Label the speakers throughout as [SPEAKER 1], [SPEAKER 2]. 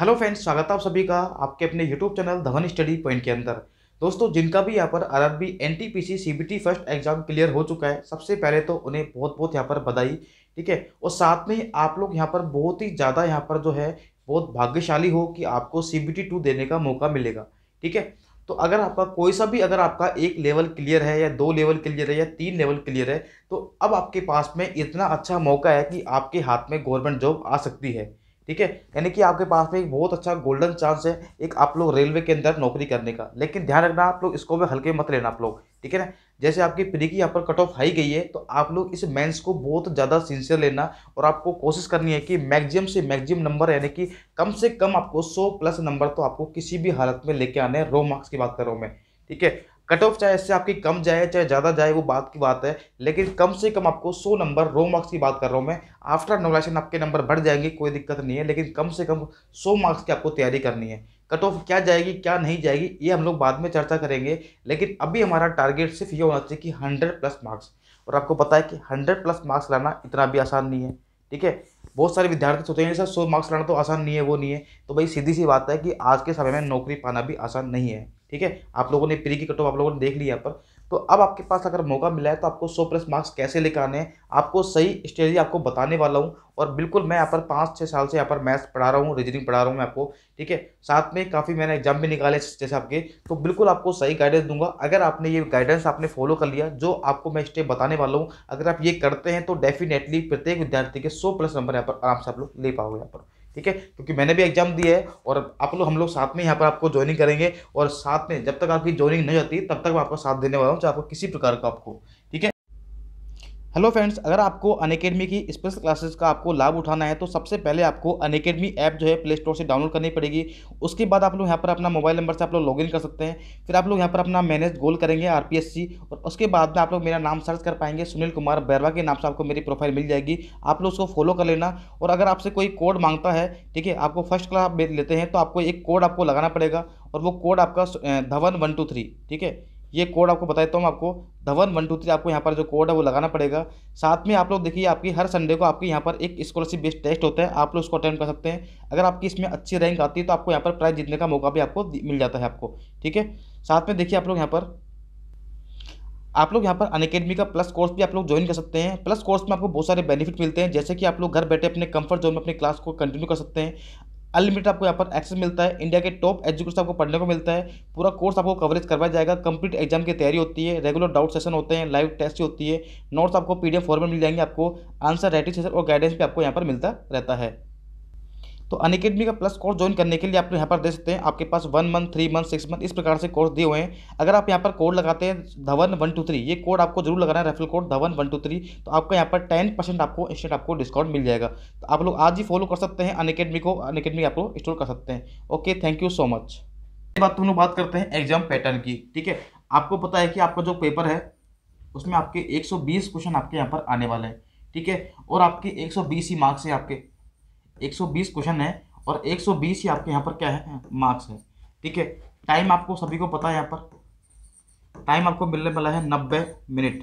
[SPEAKER 1] hello friends स्वागत है आप सभी का आपके अपने YouTube channel Dhawan study point के अंदर दोस्तों जिनका भी यहाँ पर RRB NTPC CBT first exam clear हो चुका है सबसे पहले तो उन्हें बहुत बहुत यहाँ पर बधाई ठीक है और साथ में ही आप लोग यहाँ पर बहुत ही ज़्यादा यहाँ पर जो है बहुत भाग्यशाली हो कि आपको सी बी टू देने का मौका मिलेगा ठीक है तो अगर आपका कोई सा भी अगर आपका एक लेवल क्लियर है या दो लेवल क्लियर है या तीन लेवल क्लियर है तो अब आपके पास में इतना अच्छा मौका है कि आपके हाथ में गवर्नमेंट जॉब आ सकती है ठीक है यानी कि आपके पास में एक बहुत अच्छा गोल्डन चांस है एक आप लोग रेलवे के अंदर नौकरी करने का लेकिन ध्यान रखना आप लोग इसको भी हल्के मत लेना आप लोग ठीक है ना जैसे आपकी प्री की यहाँ पर कट ऑफ हाई गई है तो आप लोग इस मेंस को बहुत ज़्यादा सिंसियर लेना और आपको कोशिश करनी है कि मैक्सिमम से मैक्सिमम नंबर यानी कि कम से कम आपको 100 प्लस नंबर तो आपको किसी भी हालत में लेके आने हैं रो मार्क्स की बात कर रहा हूँ मैं ठीक है कट ऑफ चाहे इससे आपकी कम जाए चाहे ज़्यादा जाए वो बात की बात है लेकिन कम से कम आपको 100 नंबर रो मार्क्स की बात कर रहा हूँ मैं आफ्टर नोलेशन आपके नंबर बढ़ जाएंगे कोई दिक्कत नहीं है लेकिन कम से कम सौ मार्क्स की आपको तैयारी करनी है कट ऑफ क्या जाएगी क्या नहीं जाएगी ये हम लोग बाद में चर्चा करेंगे लेकिन अभी हमारा टारगेट सिर्फ ये होना चाहिए कि हंड्रेड प्लस मार्क्स और आपको पता है कि हंड्रेड प्लस मार्क्स लाना इतना भी आसान नहीं है ठीक है बहुत सारे विद्यार्थी सोचते हैं सर सौ मार्क्स लाना तो आसान नहीं है वो नहीं है तो भाई सीधी सी बात है कि आज के समय में नौकरी पाना भी आसान नहीं है ठीक है आप लोगों ने प्री की कट ऑफ आप लोगों ने देख लिया यहाँ पर तो अब आपके पास अगर मौका मिला है तो आपको 100 प्लस मार्क्स कैसे लेकर आने हैं आपको सही स्ट्रेटजी आपको बताने वाला हूँ और बिल्कुल मैं यहाँ पर पाँच छः साल से यहाँ पर मैथ्स पढ़ा रहा हूँ रीजनिंग पढ़ा रहा हूँ मैं आपको ठीक है साथ में काफ़ी मैंने एग्जाम भी निकाले जैसे आपके तो बिल्कुल आपको सही गाइडेंस दूंगा अगर आपने ये गाइडेंस आपने फॉलो कर लिया जो आपको मैं स्टेप बताने वाला हूँ अगर आप ये करते हैं तो डेफिनेटली प्रत्येक विद्यार्थी के सौ प्लस नंबर यहाँ पर आराम से आप लोग ले पाओगे यहाँ पर ठीक है क्योंकि मैंने भी एग्जाम दिया है और आप लोग हम लोग साथ में यहाँ पर आपको ज्वाइनिंग करेंगे और साथ में जब तक आपकी ज्वाइनिंग नहीं होती तब तक मैं आपको साथ देने वाला हूँ चाहे आपको किसी प्रकार का आपको हेलो फ्रेंड्स अगर आपको अनकेडमी की स्पेशल क्लासेस का आपको लाभ उठाना है तो सबसे पहले आपको अनकेडमी ऐप जो है प्ले स्टोर से डाउनलोड करनी पड़ेगी उसके बाद आप लोग यहाँ पर अपना मोबाइल नंबर से आप लोग लॉगिन कर सकते हैं फिर आप लोग यहाँ पर अपना मैनेज गोल करेंगे आरपीएससी और उसके बाद में आप लोग मेरा नाम सर्च कर पाएंगे सुनील कुमार बैरवा के नाम से आपको मेरी प्रोफाइल मिल जाएगी आप लोग उसको फॉलो कर लेना और अगर आपसे कोई कोड मांगता है ठीक है आपको फर्स्ट क्लास लेते हैं तो आपको एक कोड आपको लगाना पड़ेगा और वो कोड आपका धवन वन टू थ्री ठीक है ये कोड आपको बता देता तो हूँ आपको धवन वन टू थ्री आपको यहाँ पर जो कोड है वो लगाना पड़ेगा साथ में आप लोग देखिए आपकी हर संडे को आपके यहाँ पर एक स्कॉलरशिप बेस्ड टेस्ट होता है आप लोग उसको अटेंड कर सकते हैं अगर आपकी इसमें अच्छी रैंक आती है तो आपको यहाँ पर प्राइज जीतने का मौका भी आपको मिल जाता है आपको ठीक है साथ में देखिए आप लोग यहाँ पर आप लोग यहाँ पर अनकेडमी का प्लस कोर्स भी आप लोग ज्वाइन कर सकते हैं प्लस कोर्स में आपको बहुत सारे बेनिफिट मिलते हैं जैसे कि आप लोग घर बैठे अपने कंफर्ट जोन में अपने क्लास को कंटिन्यू कर सकते हैं अनलिमिटेड आपको यहाँ पर एक्सेस मिलता है इंडिया के टॉप एजुकेशन आपको पढ़ने को मिलता है पूरा कोर्स आपको कवरेज करवाया जाएगा कंप्लीट एग्जाम की तैयारी होती है रेगुलर डाउट सेशन होते हैं लाइव टेस्ट होती है नोट्स आपको पीडीएफ फॉर्म में मिल जाएंगे आपको आंसर राइटिंग सेशन और गाइडेंस भी आपको यहाँ पर मिलता रहता है तो अनकेडमी का प्लस कोर्स ज्वाइन करने के लिए आप यहाँ पर दे सकते हैं आपके पास one month three month six month इस प्रकार से कोर्स दिए हुए हैं अगर आप यहाँ पर कोड लगाते हैं धवन वन टू थ्री ये कोड आपको जरूर लगाना है referral code Dhawan one two three तो आपको यहाँ पर टेन परसेंट आपको इंस्टेंट आपको डिस्काउंट मिल जाएगा तो आप लोग आज ही फॉलो कर सकते हैं अनकेडमी को अनकेडमी आप लोग इंस्टॉल कर सकते हैं okay thank you so much बात तुम तो लोग बात करते हैं एग्जाम पैटर्न की ठीक है आपको पता है कि आपका जो पेपर है उसमें आपके एक क्वेश्चन आपके यहाँ पर आने वाले हैं ठीक है और आपके एक ही मार्क्स हैं आपके 120 क्वेश्चन है और 120 ही आपके यहाँ पर क्या है मार्क्स है ठीक है टाइम आपको सभी को पता है यहाँ पर टाइम आपको मिलने वाला है नब्बे मिनट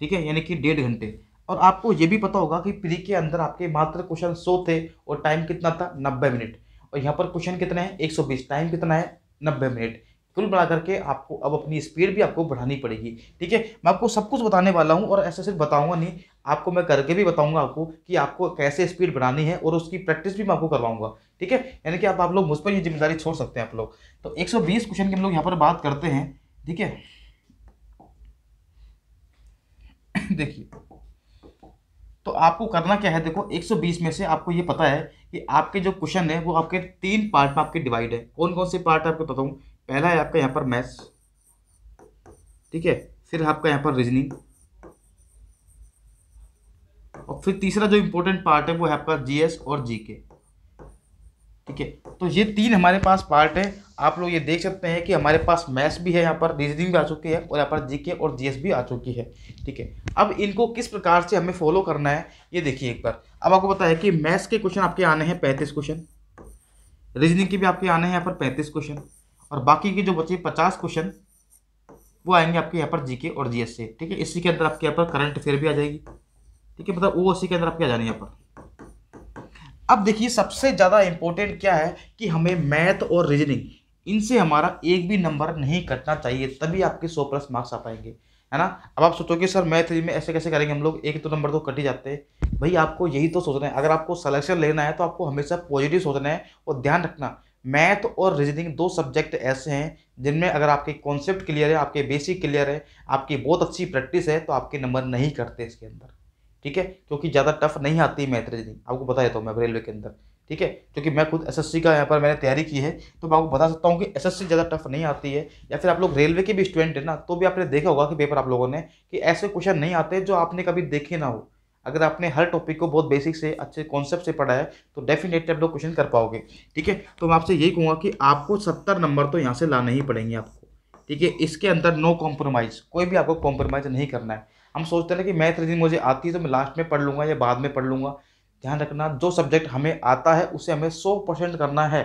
[SPEAKER 1] ठीक है यानी कि डेढ़ घंटे और आपको ये भी पता होगा कि प्री के अंदर आपके मात्र क्वेश्चन सौ थे और टाइम कितना था नब्बे मिनट और यहाँ पर क्वेश्चन कितने हैं एक टाइम कितना है नब्बे मिनट कुल बढ़ा करके आपको अब अपनी स्पीड भी आपको बढ़ानी पड़ेगी ठीक है मैं आपको सब कुछ बताने वाला हूँ और ऐसे सिर्फ बताऊँगा नहीं आपको मैं करके भी बताऊँगा आपको कि आपको कैसे स्पीड बढ़ानी है और उसकी प्रैक्टिस भी मैं आपको करवाऊँगा ठीक है यानी कि आप आप लोग मुझ पर ये जिम्मेदारी छोड़ सकते हैं आप लोग तो एक क्वेश्चन की हम लोग यहाँ पर बात करते हैं ठीक है देखिए तो आपको करना क्या है देखो 120 में से आपको ये पता है कि आपके जो क्वेश्चन है वो आपके तीन पार्ट में आपके डिवाइड है कौन कौन से पार्ट आपको बताऊँ पहला है आपका यहाँ पर मैथ्स ठीक है फिर आपका यहाँ पर रीजनिंग और फिर तीसरा जो इम्पोर्टेंट पार्ट है वो है आपका जीएस और जीके ठीक है तो ये तीन हमारे पास पार्ट है आप लोग ये देख सकते हैं कि हमारे पास मैथ्स भी है यहाँ पर रीजनिंग भी आ चुकी है और यहाँ पर जीके और जीएस भी आ चुकी है ठीक है अब इनको किस प्रकार से हमें फॉलो करना है ये देखिए एक बार अब आपको पता है कि मैथ्स के क्वेश्चन आपके आने हैं पैंतीस क्वेश्चन रीजनिंग के भी आपके आने हैं यहाँ पर पैंतीस क्वेश्चन और बाकी के जो बचे पचास क्वेश्चन वो आएंगे आपके यहाँ पर जीके और जीएस से ठीक है इसी के अंदर आपके यहाँ पर करंट अफेयर भी आ जाएगी ठीक है मतलब वो उसी के अंदर आपके आ जाने यहाँ पर अब देखिए सबसे ज़्यादा इम्पोर्टेंट क्या है कि हमें मैथ और रीजनिंग इनसे हमारा एक भी नंबर नहीं कटना चाहिए तभी आपके सौ प्लस मार्क्स आ पाएंगे है ना अब आप सोचोगे सर मैथ में ऐसे कैसे करेंगे हम लोग एक तो नंबर तो कट ही जाते हैं भाई आपको यही तो सोचना है अगर आपको सलेक्शन लेना है तो आपको हमेशा पॉजिटिव सोचना है और ध्यान रखना मैथ और रीजनिंग दो सब्जेक्ट ऐसे हैं जिनमें अगर आपके कॉन्सेप्ट क्लियर है आपके बेसिक क्लियर है आपकी बहुत अच्छी प्रैक्टिस है तो आपके नंबर नहीं करते इसके अंदर ठीक है क्योंकि ज़्यादा टफ नहीं आती मैथ रीजनिंग आपको बता देता हूँ तो मैं रेलवे के अंदर ठीक है क्योंकि मैं खुद एस का यहाँ पर मैंने तैयारी की है तो मैं आपको बता सकता हूँ कि एस ज़्यादा टफ नहीं आती है या फिर आप लोग रेलवे के भी स्टूडेंट हैं ना तो भी आपने देखा होगा कि पेपर आप लोगों ने कि ऐसे क्वेश्चन नहीं आते जो आपने कभी देखे ना हो अगर आपने हर टॉपिक को बहुत बेसिक से अच्छे कॉन्सेप्ट से पढ़ा है तो डेफिनेटली आप लोग क्वेश्चन कर पाओगे ठीक है तो मैं आपसे यही कहूँगा कि आपको सत्तर नंबर तो यहाँ से लाना ही पड़ेंगे आपको ठीक है इसके अंदर नो कॉम्प्रोमाइज़ कोई भी आपको कॉम्प्रोमाइज़ नहीं करना है हम सोचते हैं कि मैथ रिजिंग मुझे आती है तो मैं लास्ट में पढ़ लूँगा या बाद में पढ़ लूँगा ध्यान रखना जो सब्जेक्ट हमें आता है उसे हमें सौ परसेंट करना है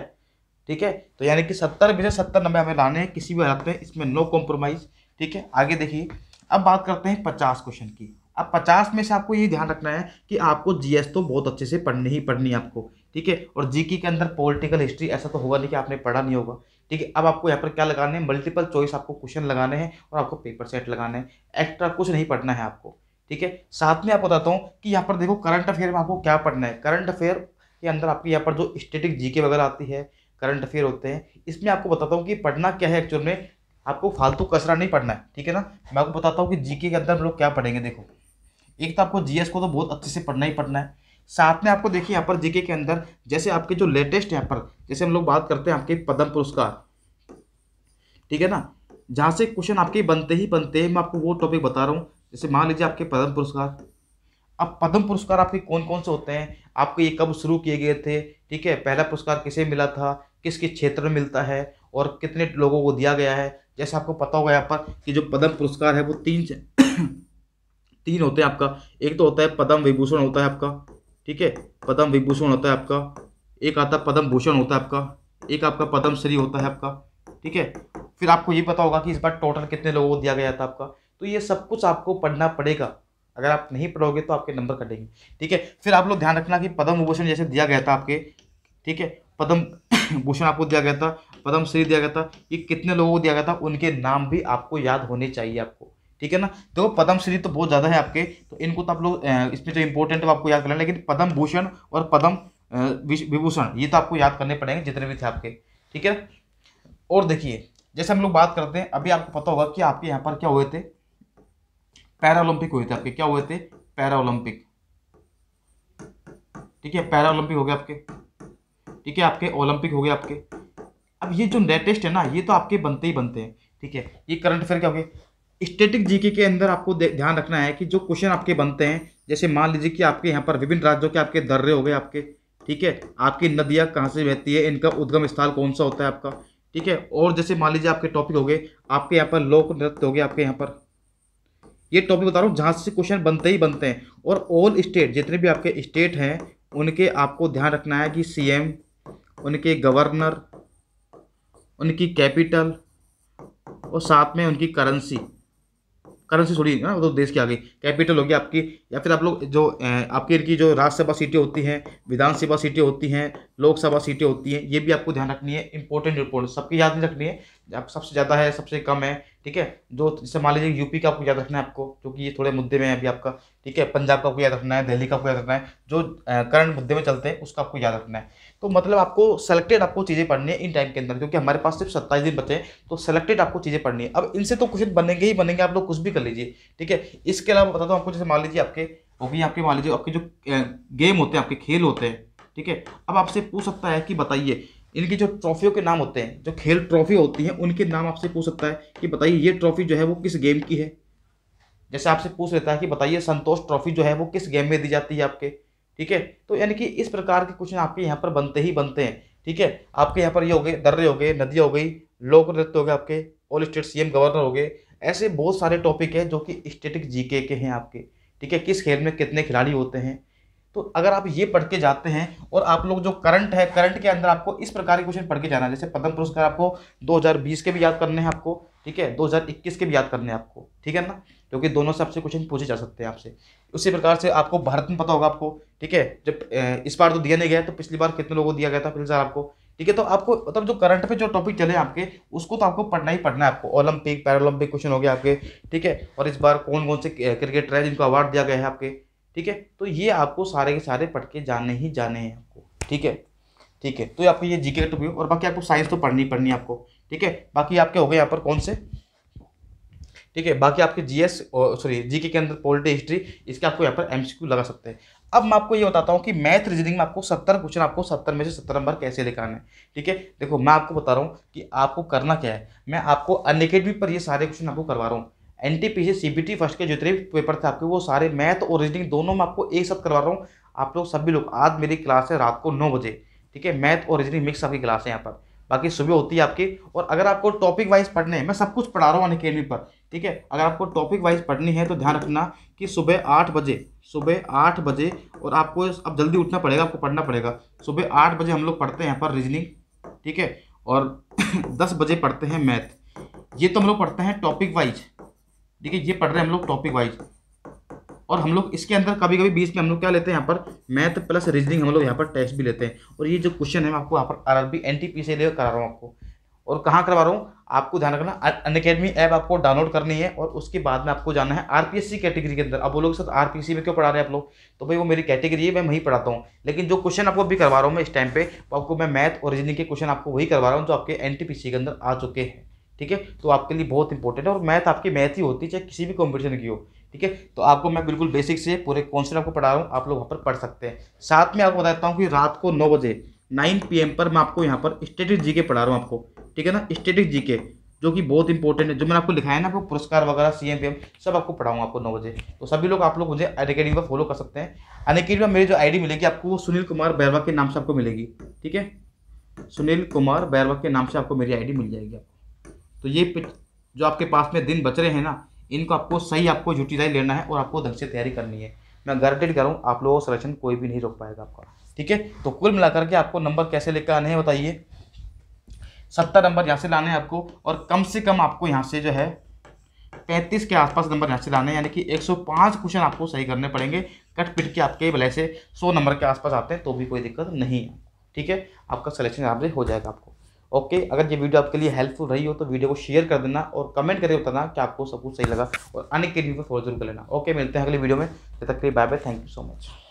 [SPEAKER 1] ठीक है तो यानी कि सत्तर में से सत्तर नंबर हमें लाने हैं किसी भी हालत में इसमें नो कॉम्प्रोमाइज़ ठीक है आगे देखिए अब बात करते हैं पचास क्वेश्चन की अब पचास में से आपको ये ध्यान रखना है कि आपको जीएस तो बहुत अच्छे से पढ़नी ही पढ़नी है आपको ठीक है और जी के अंदर पॉलिटिकल हिस्ट्री ऐसा तो होगा नहीं कि आपने पढ़ा नहीं होगा ठीक है अब आपको यहाँ पर क्या लगाने हैं मल्टीपल चॉइस आपको क्वेश्चन लगाने हैं और आपको पेपर सेट लगाने हैं एक्स्ट्रा कुछ नहीं पढ़ना है आपको ठीक है साथ में आपको बताता हूँ कि यहाँ पर देखो करंट अफेयर में आपको क्या पढ़ना है करंट अफेयर के अंदर आपके यहाँ पर जो स्टेटिक जी वगैरह आती है करंट अफेयर होते हैं इसमें आपको बताता हूँ कि पढ़ना क्या है एक्चुअल में आपको फालतू कचरा नहीं पढ़ना है ठीक है ना मैं आपको बताता हूँ कि जीके के अंदर हम लोग क्या पढ़ेंगे देखो एक तो आपको जीएस को तो बहुत अच्छे से पढ़ना ही पढ़ना है साथ में आपको देखिए यहाँ पर जीके के अंदर जैसे आपके जो लेटेस्ट यहाँ पर जैसे हम लोग बात करते हैं आपके पद्म पुरस्कार ठीक है ना जहाँ से क्वेश्चन आपके बनते ही बनते हैं मैं आपको वो टॉपिक बता रहा हूँ जैसे मान लीजिए आपके पद्म पुरस्कार अब पद्म पुरस्कार आपके कौन कौन से होते हैं आपको ये कब शुरू किए गए थे ठीक है पहला पुरस्कार किसे मिला था किस किस क्षेत्र में मिलता है और कितने लोगों को दिया गया है जैसे आपको पता होगा यहाँ पर कि जो पद्म पुरस्कार है वो तीन तीन होते हैं आपका एक तो होता है पद्म विभूषण होता है आपका ठीक है पद्म विभूषण होता है आपका एक आता है पद्म भूषण होता है आपका एक आपका पदम श्री होता है आपका ठीक है फिर आपको ये पता होगा कि इस बार टोटल कितने लोगों को दिया गया था आपका तो ये सब कुछ आपको पढ़ना पड़ेगा अगर आप नहीं पढ़ोगे तो आपके नंबर कटेंगे ठीक है फिर आप लोग ध्यान रखना कि पद्म भूषण जैसे दिया गया था आपके ठीक है पद्म भूषण आपको दिया गया था पद्मश्री श्री दिया गया था ये कितने लोगों को दिया गया था उनके नाम भी आपको याद होने चाहिए आपको ठीक है ना देखो पद्म श्री तो बहुत ज़्यादा है आपके तो इनको तो आप लोग इसमें जो इंपॉर्टेंट है आपको याद करना लेकिन पद्म भूषण और पद्म विभूषण ये तो आपको याद करने पड़ेंगे जितने भी थे आपके ठीक है और देखिए जैसे हम लोग बात करते हैं अभी आपको पता होगा कि आपके यहाँ पर क्या हुए थे पैरालंपिक हुए थे आपके क्या हुए थे पैरालंपिक ठीक है पैरालंपिक हो गए आपके ठीक है आपके ओलंपिक हो गए आपके अब ये जो लेटेस्ट है ना ये तो आपके बनते ही बनते हैं ठीक है ये करंट अफेयर क्या हो गया स्टेटिक जीके के अंदर आपको ध्यान रखना है कि जो क्वेश्चन आपके बनते हैं जैसे मान लीजिए कि आपके यहाँ पर विभिन्न राज्यों के आपके दर्रे हो गए आपके ठीक है आपकी नदियाँ कहाँ से बहती है इनका उद्गम स्थल कौन सा होता है आपका ठीक है और जैसे मान लीजिए आपके टॉपिक हो गए आपके यहाँ पर लोक नृत्य हो गए आपके यहाँ पर ये टॉपिक बता रहा हूँ जहाँ से क्वेश्चन बनते ही बनते हैं और ऑल स्टेट जितने भी आपके स्टेट हैं उनके आपको ध्यान रखना है कि सी उनके गवर्नर उनकी कैपिटल और साथ में उनकी करेंसी करेंसी थोड़ी ना मतलब तो देश की आ गई कैपिटल होगी आपकी या फिर आप लोग जो आपकी की जो राज्यसभा सीटें होती हैं विधानसभा सीटें होती हैं लोकसभा सीटें होती हैं ये भी आपको ध्यान रखनी है इंपॉर्टेंट रिपोर्ट सबकी याद नहीं रखनी है आप सबसे ज़्यादा है सबसे कम है ठीक है जो जैसे मान लीजिए यूपी का आपको याद रखना है आपको क्योंकि ये थोड़े मुद्दे में है अभी आपका ठीक है पंजाब का आपको याद रखना है दिल्ली का आपको याद रखना है जो करंट मुद्दे में चलते हैं उसका आपको याद रखना है तो मतलब आपको सेलेक्टेड आपको चीज़ें पढ़नी है इन टाइम के अंदर क्योंकि हमारे पास सिर्फ सत्ताईस दिन बचे हैं तो सेलेक्टेड आपको चीज़ें पढ़नी है अब इनसे तो क्वेश्चन बनेंगे ही बनेंगे आप लोग कुछ भी कर लीजिए ठीक है इसके अलावा बताता हूँ आपको जैसे मान लीजिए आपके ओके आपके मान लीजिए आपके जो गेम होते हैं आपके खेल होते हैं ठीक है अब आपसे पूछ सकता है कि बताइए इनकी जो ट्रॉफियों के नाम होते हैं जो खेल ट्रॉफी होती है उनके नाम आपसे पूछ सकता है कि बताइए ये ट्रॉफी जो है वो किस गेम की है जैसे आपसे पूछ लेता है कि बताइए संतोष ट्रॉफी जो है वो किस गेम में दी जाती है आपके ठीक है तो यानी कि इस प्रकार के क्वेश्चन आपके यहाँ पर बनते ही बनते हैं ठीक है आपके यहाँ पर ये हो गए दर्रे हो गए नदियाँ हो गई लोक नृत्य हो गए आपके ऑल स्टेट सीएम गवर्नर हो गए ऐसे बहुत सारे टॉपिक हैं जो कि स्टेटिक जीके के हैं आपके ठीक है किस खेल में कितने खिलाड़ी होते हैं तो अगर आप ये पढ़ के जाते हैं और आप लोग जो करंट है करंट के अंदर आपको इस प्रकार के क्वेश्चन पढ़ के जाना है जैसे पद्म पुरस्कार आपको 2020 के भी याद करने हैं आपको ठीक है 2021 के भी याद करने हैं आपको ठीक है ना क्योंकि दोनों से आपसे क्वेश्चन पूछे जा सकते हैं आपसे उसी प्रकार से आपको भारत में पता होगा आपको ठीक है जब इस बार तो दिया नहीं गया तो पिछली बार कितने लोगों को दिया गया था फिलहाल आपको ठीक है तो आपको मतलब जो करंट पे जो टॉपिक चले आपके उसको तो आपको पढ़ना ही पढ़ना है आपको ओलंपिक पैरोलंपिक क्वेश्चन हो गया आपके ठीक है और इस बार कौन कौन से क्रिकेटर है जिनको अवार्ड दिया गया है आपके ठीक है तो ये आपको सारे के सारे पढ़ के जाने ही जाने हैं आपको ठीक है ठीक है तो आपको ये जीके का टॉपिक और बाकी आपको साइंस तो पढ़नी पढ़नी आपको ठीक है बाकी आपके हो गए यहाँ पर कौन से ठीक है बाकी आपके जीएस सॉरी जीके के अंदर पॉलिटी हिस्ट्री इसके आपको यहाँ पर एमसीक्यू लगा सकते हैं अब मैं आपको ये बताता हूँ कि मैथ रीजनिंग में आपको सत्तर क्वेश्चन आपको सत्तर में से सत्तर नंबर कैसे लिखाना है ठीक है देखो मैं आपको बता रहा हूँ कि आपको करना क्या है मैं आपको अनकेडमी पर ये सारे क्वेश्चन आपको करवा रहा हूँ N T P C B T first के जितने भी पेपर थे आपके वो सारे मैथ और रीजनिंग दोनों में आपको एक साथ करवा रहा हूँ आप लोग सभी लोग आज मेरी क्लास है रात को नौ बजे ठीक है मैथ और रीजनिंग मिक्स आपकी क्लास है यहाँ पर बाकी सुबह होती है आपकी और अगर आपको टॉपिक वाइज पढ़ने हैं मैं सब कुछ पढ़ा रहा हूँ अनकेडमी पर ठीक है अगर आपको टॉपिक वाइज पढ़नी है तो ध्यान रखना कि सुबह आठ बजे सुबह आठ बजे और आपको अब जल्दी उठना पड़ेगा आपको पढ़ना पड़ेगा सुबह आठ बजे हम लोग पढ़ते हैं यहाँ पर रीजनिंग ठीक है और दस बजे पढ़ते हैं मैथ ये तो हम लोग पढ़ते हैं टॉपिक वाइज ठीक है ये पढ़ रहे हैं हम लोग टॉपिक वाइज और हम लोग इसके अंदर कभी कभी बीच में हम लोग क्या लेते हैं यहाँ पर मैथ प्लस रीजनिंग हम लोग यहाँ पर टेस्ट भी लेते हैं और ये जो क्वेश्चन है मैं आपको यहाँ पर R R B N T P से लेकर करा रहा हूँ आपको और कहाँ करवा रहा हूँ आपको ध्यान रखना अन अकेडमी ऐप आपको डाउनलोड करनी है और उसके बाद में आपको जाना है आरपीएससी कैटेगरी के अंदर अब वो लोग सर आरपीएससी में क्यों पढ़ा रहे हैं आप लोग तो भाई वो मेरी कैटेगरी है मैं वहीं पढ़ाता हूँ लेकिन जो क्वेश्चन आपको अभी करवा रहा हूँ मैं इस टाइम पे तो आपको मैं मैथ और रीजनिंग के क्वेश्चन आपको वही करवा रहा हूँ जो आपके एन के अंदर आ चुके हैं ठीक है तो आपके लिए बहुत इंपॉर्टेंट है और मैथ आपकी मैथ ही होती है चाहे किसी भी कॉम्पिटिशन की हो ठीक है तो आपको मैं बिल्कुल बेसिक से पूरे कॉन्सेप्ट आपको पढ़ा रहा हूँ आप लोग वहाँ पर पढ़ सकते हैं साथ में आपको बताता हूँ कि रात को नौ बजे नाइन पी पर मैं आपको यहाँ पर स्टेटिक जी के पढ़ा रहा हूँ आपको ठीक है ना स्टेटिक जी के जो कि बहुत इंपॉर्टेंट है जो मैंने आपको लिखाया ना आपको पुरस्कार वगैरह सी एम सब आपको पढ़ाऊंगा आपको नौ बजे तो सभी लोग आप लोग मुझे अन अकेडमी पर फॉलो कर सकते हैं अन अकेडमी मेरी जो आईडी मिलेगी आपको वो सुनील कुमार बैरवा के नाम से आपको मिलेगी ठीक है सुनील कुमार बैरवा के नाम से आपको मेरी डी मिल जाएगी आपको तो ये जो आपके पास में दिन बच रहे हैं ना इनको आपको सही आपको यूटिलाइज लेना है और आपको ढंग से तैयारी करनी है मैं गारंटेड कर रहा हूँ आप लोगों का सलेक्शन कोई भी नहीं रोक पाएगा आपका ठीक है तो कुल मिलाकर के आपको नंबर कैसे लेकर आने हैं बताइए सत्तर नंबर यहाँ से लाने हैं आपको और कम से कम आपको यहाँ से जो है पैंतीस के आसपास नंबर यहाँ से लाने हैं यानी कि एक क्वेश्चन आपको सही करने पड़ेंगे कट पिट के आपके भले से सौ नंबर के आसपास आते हैं तो भी कोई दिक्कत नहीं है ठीक है आपका सिलेक्शन यहाँ हो जाएगा आपको ओके अगर ये वीडियो आपके लिए हेल्पफुल रही हो तो वीडियो को शेयर कर देना और कमेंट करके बताना कि आपको सब कुछ सही लगा और अनेक के लिए फॉलो जरूर कर लेना ओके मिलते हैं अगली वीडियो में तब तक के लिए bye bye thank you so much